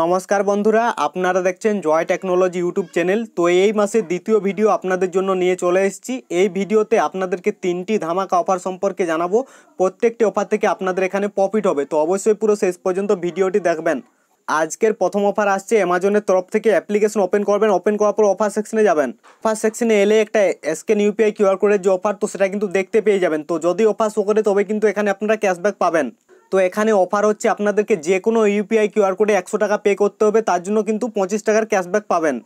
নমস্কার বন্ধুরা আপনারা দেখছেন জয় টেকনোলজি ইউটিউব চ্যানেল তো এই মাসের দ্বিতীয় ভিডিও আপনাদের জন্য নিয়ে চলে এসেছি এই ভিডিওতে আপনাদেরকে তিনটি ধামাকা অফার সম্পর্কে জানাবো প্রত্যেকটি অফার থেকে আপনাদের এখানে প্রফিট হবে তো অবশ্যই পুরো শেষ পর্যন্ত ভিডিওটি দেখবেন আজকের প্রথম অফার আসছে অ্যামাজনের তরফ থেকে অ্যাপ্লিকেশন ওপেন করবেন ওপেন করার পর অফার সেকশনে যাবেন অফার সেকশনে এলে একটা স্ক্যান ইউপিআই কিউআর কোডের যে অফার তো সেটা কিন্তু দেখতে পেয়ে যাবেন তো যদি অফার শো করে তবে কিন্তু এখানে আপনারা ক্যাশব্যাক পাবেন তো এখানে অফার হচ্ছে আপনাদেরকে যে কোনো ইউপিআই কিউআর কোডে একশো টাকা পে করতে হবে তার জন্য কিন্তু পঁচিশ টাকার ক্যাশব্যাক পাবেন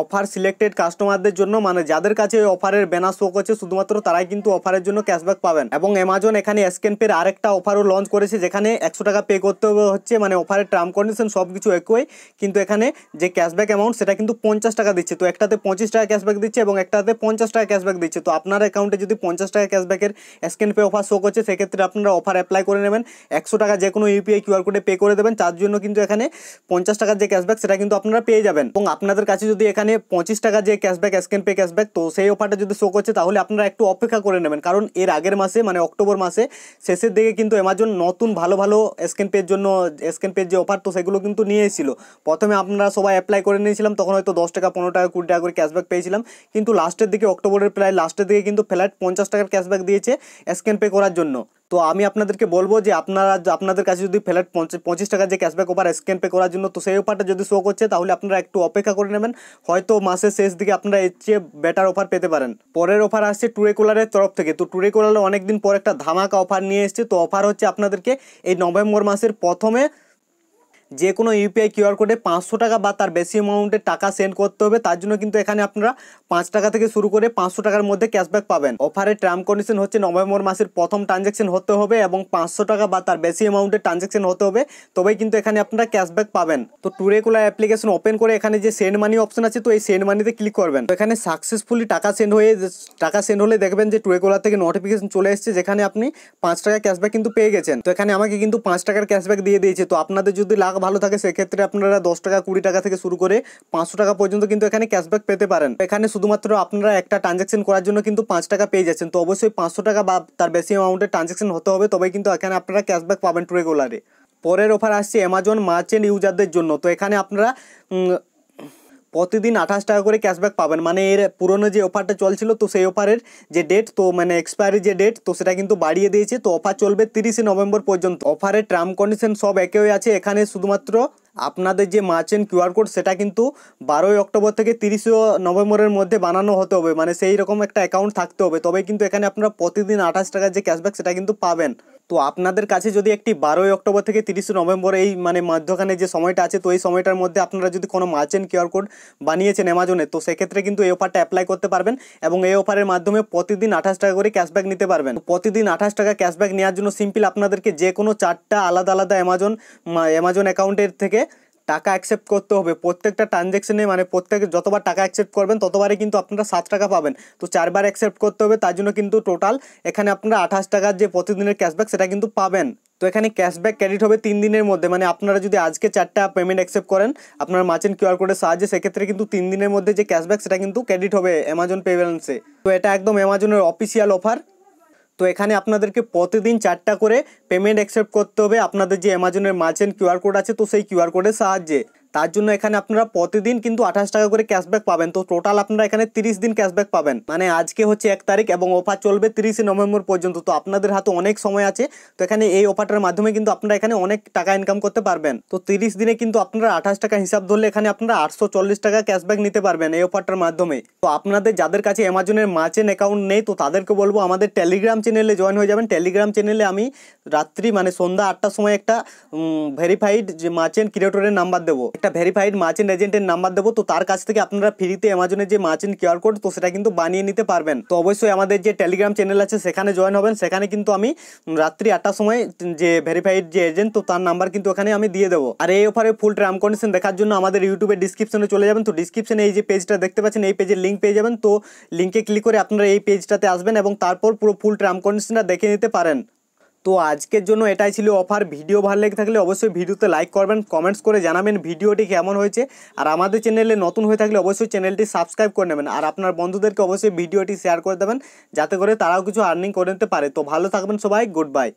অফার সিলেক্টেড কাস্টমারদের জন্য মানে যাদের কাছে ওই অফারের ব্যানার শো করছে শুধুমাত্র তারাই কিন্তু অফারের জন্য ক্যাশব্যাক পাবেন এবং অ্যামাজন এখানে স্ক্যান পের আরেকটা অফারও লঞ্চ করেছে যেখানে একশো টাকা পে করতে হচ্ছে মানে অফারের টার্ম কন্ডিশন সব কিছু একই কিন্তু এখানে যে ক্যাশব্যাক অ্যামাউন্ট সেটা কিন্তু পঞ্চাশ টাকা দিচ্ছে তো একটাতে পঁচিশ টাকা ক্যাশব্যাক দিচ্ছে এবং একটাতে পঞ্চাশ টাকা ক্যাশব্যাক দিচ্ছে তো আপনার অ্যাকাউন্টে যদি পঞ্চাশ টাকা ক্যাশব্যাকের স্ক্যান পে অফার শো করছে সেক্ষেত্রে আপনারা অফার অ্যাপ্লাই করে নেবেন একশো টাকা যে কোনো ইউপিআই কিউআর কোডে পে করে দেবেন তার জন্য কিন্তু এখানে পঞ্চাশ টাকার যে ক্যাশব্যাক সেটা কিন্তু আপনারা পেয়ে যাবেন এবং আপনাদের কাছে যদি এখানে পঁচিশ টাকা যে ক্যাশব্যাক স্ক্যান পে ক্যাশব্যাক তো সেই অফারটা যদি শো করছে তাহলে আপনারা একটু অপেক্ষা করে নেবেন কারণ এর আগের মাসে মানে অক্টোবর মাসে শেষের দিকে কিন্তু অ্যামাজন নতুন ভালো ভালো স্ক্যান পের জন্য স্ক্যান পের যে অফার তো সেগুলো কিন্তু নিয়ে প্রথমে আপনারা সবাই অ্যাপ্লাই করে নিয়েছিলাম তখন হয়তো দশ টাকা পনেরো টাকা কুড়ি টাকা করে ক্যাশব্যাক পেয়েছিলাম কিন্তু লাস্টের দিকে অক্টোবরের প্রায় লাস্টের দিকে কিন্তু ফ্ল্যাট পঞ্চাশ টাকার ক্যাশব্যাক দিয়েছে স্ক্যান পে করার জন্য তো আমি আপনাদেরকে বলবো যে আপনারা আপনাদের কাছে যদি ফ্ল্যাট পঁচিশ টাকা যে ক্যাশব্যাক ওপার স্ক্যান পে করার জন্য তো সেই অফারটা যদি শো করছে তাহলে আপনারা একটু অপেক্ষা করে নেবেন হয়তো মাসের শেষ দিকে আপনারা এর চেয়ে বেটার অফার পেতে পারেন পরের অফার আসছে টুরে কুলারের তরফ থেকে তো টুরে কুলারে অনেকদিন পর একটা ধামাকা অফার নিয়ে এসছে তো অফার হচ্ছে আপনাদেরকে এই নভেম্বর মাসের প্রথমে যে কোনো ইউপিআই কিউআর কোডে পাঁচশো টাকা বা তার বেশি অ্যামাউন্টে টাকা সেন্ড করতে হবে তার জন্য কিন্তু এখানে আপনারা পাঁচ টাকা থেকে শুরু করে পাঁচশো টাকার মধ্যে ক্যাশব্যাক পাবেন অফারের টার্ম কন্ডিশন হচ্ছে নভেম্বর মাসের প্রথম ট্রানজ্যাকশন হতে হবে এবং পাঁচশো টাকা বা তার বেশি অ্যামাউন্টে ট্রানজ্যাকশন হতে হবে তবেই কিন্তু এখানে আপনারা ক্যাশব্যাক পাবেন তো টুরেকুলার অ্যাপ্লিকেশন ওপেন করে এখানে যে সেন্ড মানি অপশন আছে তো এই সেন্ড মানিতে ক্লিক করবেন তো এখানে সাকসেসফুলি টাকা সেন্ড হয়ে টাকা সেন্ড হলে দেখবেন যে টুরেকুলার থেকে নোটিফিকেশন চলে এসছে যেখানে আপনি পাঁচ টাকা ক্যাশব্যাক কিন্তু পেয়ে গেছেন তো এখানে আমাকে কিন্তু পাঁচ টাকার ক্যাশব্যাক দিয়ে দিয়েছে তো আপনাদের যদি লাগ ভালো থাকে সেক্ষেত্রে আপনারা দশ টাকা কুড়ি টাকা থেকে শুরু করে পাঁচশো টাকা পর্যন্ত কিন্তু এখানে ক্যাশব্যাক পেতে পারেন এখানে শুধুমাত্র আপনারা একটা ট্রানজ্যাকশন করার জন্য কিন্তু পাঁচ টাকা পেয়ে যাচ্ছেন তো অবশ্যই পাঁচশো টাকা বা তার বেশি অ্যামাউন্টের ট্রানজ্যাকশন হতে হবে তবেই কিন্তু এখানে আপনারা ক্যাশব্যাক পাবেন রেগুলারে পরের অফার আসছে অ্যামাজন মার্চেন্ট ইউজারদের জন্য তো এখানে আপনারা প্রতিদিন আঠাশ টাকা করে ক্যাশব্যাক পাবেন মানে এর পুরনো যে অফারটা চলছিল তো সেই অফারের যে ডেট তো মানে এক্সপায়ারি যে ডেট তো সেটা কিন্তু বাড়িয়ে দিয়েছে তো অফার চলবে তিরিশে নভেম্বর পর্যন্ত অফারের ট্রাম কন্ডিশন সব একেই আছে এখানে শুধুমাত্র আপনাদের যে মার্চেন কিউআর কোড সেটা কিন্তু বারোই অক্টোবর থেকে তিরিশে নভেম্বরের মধ্যে বানানো হতে হবে মানে সেই রকম একটা অ্যাকাউন্ট থাকতে হবে তবে কিন্তু এখানে আপনারা প্রতিদিন আঠাশ টাকার যে ক্যাশব্যাক সেটা কিন্তু পাবেন তো আপনাদের কাছে যদি একটি বারোই অক্টোবর থেকে তিরিশে নভেম্বর এই মানে মধ্যখানে যে সময়টা আছে তো এই সময়টার মধ্যে আপনারা যদি কোনো মার্চেন্ট কিউআর কোড বানিয়েছেন অ্যামাজনে তো সেক্ষেত্রে কিন্তু এই অফারটা অ্যাপ্লাই করতে পারবেন এবং এই অফারের মাধ্যমে প্রতিদিন আঠাশ টাকা করে ক্যাশব্যাক নিতে পারবেন প্রতিদিন আঠাশ টাকা ক্যাশব্যাক নেওয়ার জন্য সিম্পল আপনাদেরকে যে কোনো চারটা আলাদা আলাদা অ্যামাজন অ্যামাজন অ্যাকাউন্টের থেকে টাকা অ্যাকসেপ্ট করতে হবে প্রত্যেকটা ট্রানজ্যাকশনে মানে প্রত্যেক যতবার টাকা অ্যাকসেপ্ট করবেন ততবারে কিন্তু আপনারা সাত টাকা পাবেন তো চারবার অ্যাকসেপ্ট করতে হবে তার জন্য কিন্তু টোটাল এখানে আপনারা আঠাশ টাকার যে প্রতিদিনের ক্যাশব্যাক সেটা কিন্তু পাবেন তো এখানে ক্যাশব্যাক ক্রেডিট হবে তিন দিনের মধ্যে মানে আপনারা যদি আজকে চারটা পেমেন্ট অ্যাকসেপ্ট করেন আপনার মার্চেন্ট কিউআর কোডের সাহায্যে সেক্ষেত্রে কিন্তু তিন দিনের মধ্যে যে ক্যাশব্যাক সেটা কিন্তু ক্রেডিট হবে অ্যামাজন পে ব্যালেন্সে তো এটা একদম অ্যামাজনের অফিসিয়াল অফার তো এখানে আপনাদেরকে প্রতিদিন চারটা করে পেমেন্ট অ্যাকসেপ্ট করতে হবে আপনাদের যে অ্যামাজনের মার্চেন্ট কিউআর কোড আছে তো সেই কিউআর কোডের সাহায্যে তার জন্য এখানে আপনারা প্রতিদিন কিন্তু আঠাশ টাকা করে ক্যাশব্যাক পাবেন তো টোটাল আপনারা এখানে তিরিশ দিন ক্যাশব্যাক পাবেন মানে আজকে হচ্ছে এক তারিখ এবং অফার চলবে তিরিশে নভেম্বর পর্যন্ত তো আপনাদের হাতে অনেক সময় আছে তো এখানে এই অফারটার মাধ্যমে কিন্তু আপনারা এখানে অনেক টাকা ইনকাম করতে পারবেন তো তিরিশ দিনে কিন্তু আপনারা আঠাশ টাকা হিসাব ধরলে এখানে আপনারা আটশো চল্লিশ টাকা ক্যাশব্যাক নিতে পারবেন এই অফারটার মাধ্যমে তো আপনাদের যাদের কাছে অ্যামাজনের মাচেন অ্যাকাউন্ট নেই তো তাদেরকে বলবো আমাদের টেলিগ্রাম চ্যানেলে জয়েন হয়ে যাবেন টেলিগ্রাম চ্যানেলে আমি রাত্রি মানে সন্ধ্যা আটটার সময় একটা ভেরিফাইড যে মাচেন ক্রিয়েটরের নাম্বার দেবো একটা ভেরিফাইড মার্চেন্ট এজেন্টের নাম্বার দেবো তো তার কাছ থেকে আপনারা ফ্রিতে অ্যামাজনের যে মার্চেন্ট কিউআর কোড তো সেটা কিন্তু বানিয়ে নিতে পারবেন তো অবশ্যই আমাদের যে টেলিগ্রাম চ্যানেল আছে সেখানে জয়েন হবেন সেখানে কিন্তু আমি রাত্রি আটটার সময় যে ভেরিফাইড যে এজেন্ট তো তার নাম্বার কিন্তু এখানে আমি দিয়ে দেবো আর এই অফারে ফুল ট্রাম কন্ডিশন দেখার জন্য আমাদের ইউটিউবের ডিসক্রিপশনে চলে যাবেন তো ডিসক্রিপশনে এই যে পেজটা দেখতে পাচ্ছেন এই পেজের লিঙ্ক পেয়ে যাবেন তো লিঙ্কে ক্লিক করে আপনারা এই পেজটাতে আসবেন এবং তারপর পুরো ফুল ট্রাম কন্ডিশনটা দেখে নিতে পারেন তো আজকের জন্য এটাই ছিল অফার ভিডিও ভালো লেগে থাকলে অবশ্যই ভিডিওতে লাইক করবেন কমেন্টস করে জানাবেন ভিডিওটি কেমন হয়েছে আর আমাদের চ্যানেলে নতুন হয়ে থাকলে অবশ্যই চ্যানেলটি সাবস্ক্রাইব করে নেবেন আর আপনার বন্ধুদেরকে অবশ্যই ভিডিওটি শেয়ার করে দেবেন যাতে করে তারাও কিছু আর্নিং করে নিতে পারে তো ভালো থাকবেন সবাই গুড বাই